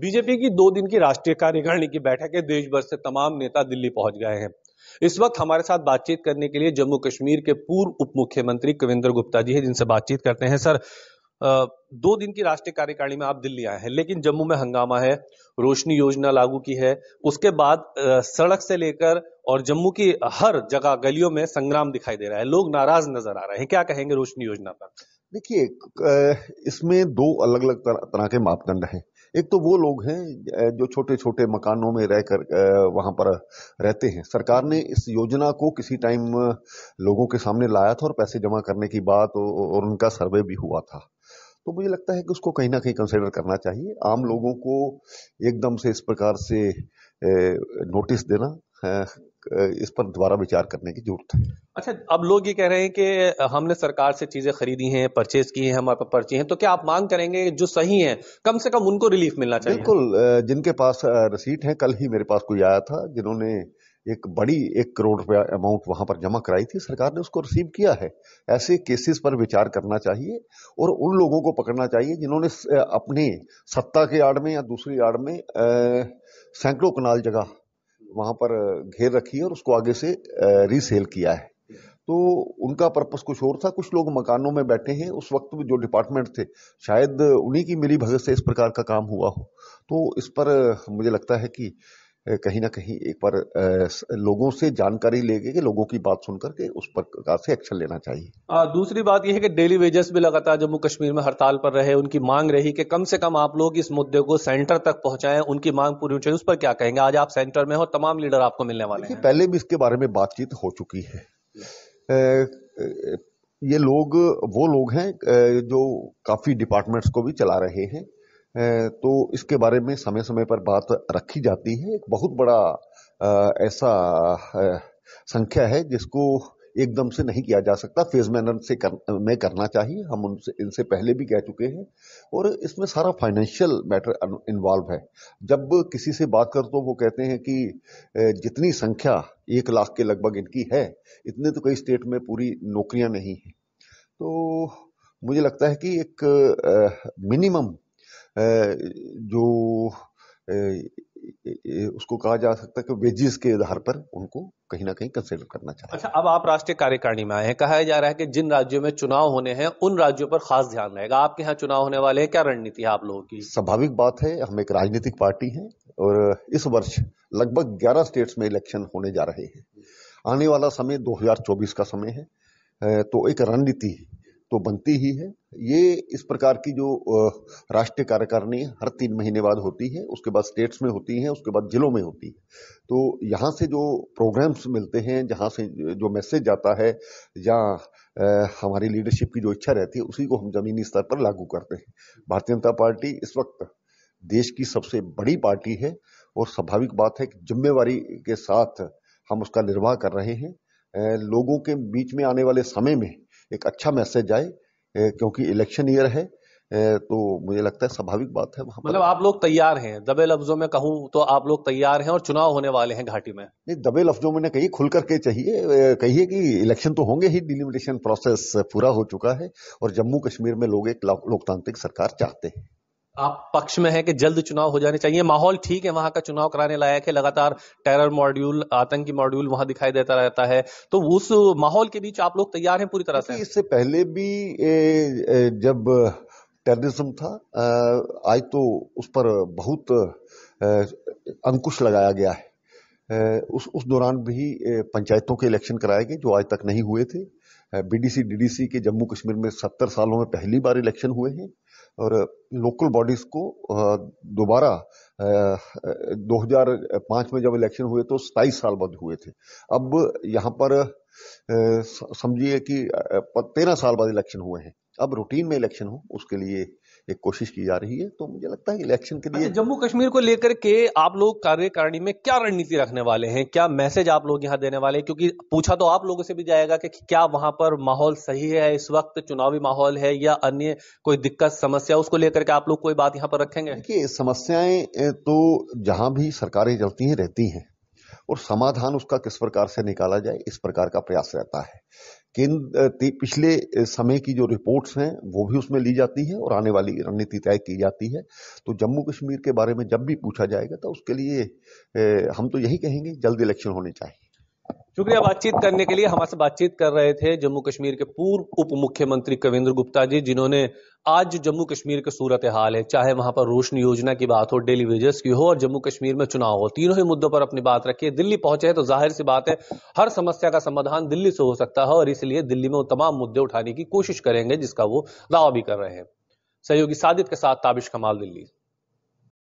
BJP की दो दिन की राष्ट्रीय कार्यकारिणी की बैठक है देश भर से तमाम नेता दिल्ली पहुंच गए हैं इस वक्त हमारे साथ बातचीत करने के लिए जम्मू कश्मीर के पूर्व उप मुख्यमंत्री कविंद्र गुप्ता जी हैं जिनसे बातचीत करते हैं सर दो दिन की राष्ट्रीय कार्यकारिणी में आप दिल्ली आए हैं लेकिन जम्मू में हंगामा है रोशनी योजना लागू की है उसके बाद सड़क से लेकर और जम्मू की हर जगह गलियों में संग्राम दिखाई दे रहा है लोग नाराज नजर आ रहे हैं क्या कहेंगे रोशनी योजना पर देखिए इसमें दो अलग अलग तरह के मापदंड हैं एक तो वो लोग हैं जो छोटे छोटे मकानों में रह कर वहाँ पर रहते हैं सरकार ने इस योजना को किसी टाइम लोगों के सामने लाया था और पैसे जमा करने की बात और उनका सर्वे भी हुआ था तो मुझे लगता है कि उसको कहीं ना कहीं कंसिडर करना चाहिए आम लोगों को एकदम से इस प्रकार से नोटिस देना इस पर दोबारा विचार करने की जरूरत है अच्छा अब लोग ये कह रहे हैं कि हमने सरकार से चीजें खरीदी हैं परचेज की हैं हमारे पास पर्ची हैं तो क्या आप मांग करेंगे जो सही हैं कम से कम उनको रिलीफ मिलना चाहिए बिल्कुल जिनके पास रसीट है कल ही मेरे पास कोई आया था जिन्होंने एक बड़ी एक करोड़ रुपया अमाउंट वहां पर जमा कराई थी सरकार ने उसको रिसीव किया है ऐसे केसेस पर विचार करना चाहिए और उन लोगों को पकड़ना चाहिए जिन्होंने अपने सत्ता के आड़ में या दूसरी आड़ में सैकड़ों कनाल जगह वहां पर घेर रखी है और उसको आगे से रीसेल किया है तो उनका पर्पस कुछ और था कुछ लोग मकानों में बैठे हैं उस वक्त जो डिपार्टमेंट थे शायद उन्हीं की मिली भगत से इस प्रकार का काम हुआ हो तो इस पर मुझे लगता है कि कहीं ना कहीं एक बार लोगों से जानकारी लेके के लोगों की बात सुन करके उस प्रकार से एक्शन लेना चाहिए आ, दूसरी बात यह है कि डेली वेजेस भी लगातार जम्मू कश्मीर में हड़ताल पर रहे उनकी मांग रही कि कम से कम आप लोग इस मुद्दे को सेंटर तक पहुंचाएं उनकी मांग पूरी हो चाहिए उस पर क्या कहेंगे आज आप सेंटर में हो तमाम लीडर आपको मिलने वाले हैं पहले भी इसके बारे में बातचीत हो चुकी है ये लोग वो लोग हैं जो काफी डिपार्टमेंट्स को भी चला रहे हैं तो इसके बारे में समय समय पर बात रखी जाती है एक बहुत बड़ा ऐसा संख्या है जिसको एकदम से नहीं किया जा सकता फेज मैनर से कर, में करना चाहिए हम उनसे इनसे पहले भी कह चुके हैं और इसमें सारा फाइनेंशियल मैटर इन्वॉल्व है जब किसी से बात कर तो वो कहते हैं कि जितनी संख्या एक लाख के लगभग इनकी है इतने तो कई स्टेट में पूरी नौकरियां नहीं हैं तो मुझे लगता है कि एक मिनिमम जो उसको कहा जा सकता है कि वेजिस के आधार पर उनको कहीं ना कहीं कंसिडर करना चाहिए अच्छा अब आप राष्ट्रीय कार्यकारिणी में आए हैं कहा जा रहा है कि जिन राज्यों में चुनाव होने हैं उन राज्यों पर खास ध्यान रहेगा आपके यहाँ चुनाव होने वाले हैं क्या रणनीति है आप लोगों की स्वाभाविक बात है हम एक राजनीतिक पार्टी है और इस वर्ष लगभग ग्यारह स्टेट्स में इलेक्शन होने जा रहे हैं आने वाला समय दो का समय है तो एक रणनीति तो बनती ही है ये इस प्रकार की जो राष्ट्रीय कार्यकारिणी हर तीन महीने बाद होती है उसके बाद स्टेट्स में होती है उसके बाद जिलों में होती है तो यहाँ से जो प्रोग्राम्स मिलते हैं जहाँ से जो मैसेज जाता है या हमारी लीडरशिप की जो इच्छा रहती है उसी को हम जमीनी स्तर पर लागू करते हैं भारतीय जनता पार्टी इस वक्त देश की सबसे बड़ी पार्टी है और स्वाभाविक बात है कि जिम्मेवारी के साथ हम उसका निर्वाह कर रहे हैं लोगों के बीच में आने वाले समय में एक अच्छा मैसेज आए क्योंकि इलेक्शन ईयर है तो मुझे लगता है स्वाभाविक बात है मतलब आप लोग तैयार हैं दबे लफ्जों में कहूं तो आप लोग तैयार हैं और चुनाव होने वाले हैं घाटी में नहीं दबे लफ्जों में कही खुल करके चाहिए कहिए कि इलेक्शन तो होंगे ही डिलिमिटेशन प्रोसेस पूरा हो चुका है और जम्मू कश्मीर में लोग एक लोकतांत्रिक सरकार चाहते हैं आप पक्ष में है कि जल्द चुनाव हो जाने चाहिए माहौल ठीक है वहां का चुनाव कराने लायक है लगातार टेरर मॉड्यूल आतंकी मॉड्यूल वहां दिखाई देता रहता है तो उस माहौल के बीच आप लोग तैयार हैं पूरी तरह से इससे पहले भी जब टेररिज्म था आज तो उस पर बहुत अंकुश लगाया गया है उस उस दौरान भी पंचायतों के इलेक्शन कराए गए जो आज तक नहीं हुए थे बीडीसी डीडीसी के जम्मू कश्मीर में सत्तर सालों में पहली बार इलेक्शन हुए हैं और लोकल बॉडीज को दोबारा 2005 में जब इलेक्शन हुए तो सताईस साल बाद हुए थे अब यहाँ पर समझिए कि तेरह साल बाद इलेक्शन हुए हैं अब रूटीन में इलेक्शन हो उसके लिए एक कोशिश की जा रही है तो मुझे लगता है इलेक्शन के लिए अच्छा, जम्मू कश्मीर को लेकर के आप लोग कार्यकारिणी में क्या रणनीति रखने वाले हैं क्या मैसेज आप लोग यहाँ देने वाले हैं क्योंकि पूछा तो आप लोगों से भी जाएगा कि क्या वहां पर माहौल सही है इस वक्त चुनावी माहौल है या अन्य कोई दिक्कत समस्या उसको लेकर के आप लोग कोई बात यहाँ पर रखेंगे देखिए समस्याएं तो जहां भी सरकारें चलती हैं रहती हैं और समाधान उसका किस प्रकार से निकाला जाए इस प्रकार का प्रयास रहता है केंद्र पिछले समय की जो रिपोर्ट्स हैं वो भी उसमें ली जाती है और आने वाली रणनीति तय की जाती है तो जम्मू कश्मीर के बारे में जब भी पूछा जाएगा तो उसके लिए हम तो यही कहेंगे जल्द इलेक्शन होने चाहिए शुक्रिया बातचीत करने के लिए हमारे बातचीत कर रहे थे जम्मू कश्मीर के पूर्व उप मुख्यमंत्री कविंद्र गुप्ता जी जिन्होंने आज जम्मू कश्मीर की सूरत हाल है चाहे वहां पर रोशनी योजना की बात हो डेली वेजेस की हो और जम्मू कश्मीर में चुनाव हो तीनों ही मुद्दों पर अपनी बात रखिए दिल्ली पहुंचे हैं तो जाहिर सी बात है हर समस्या का समाधान दिल्ली से हो सकता है और इसलिए दिल्ली में वो तमाम मुद्दे उठाने की कोशिश करेंगे जिसका वो दावा भी कर रहे हैं सहयोगी सादित के साथ ताबिश कमाल दिल्ली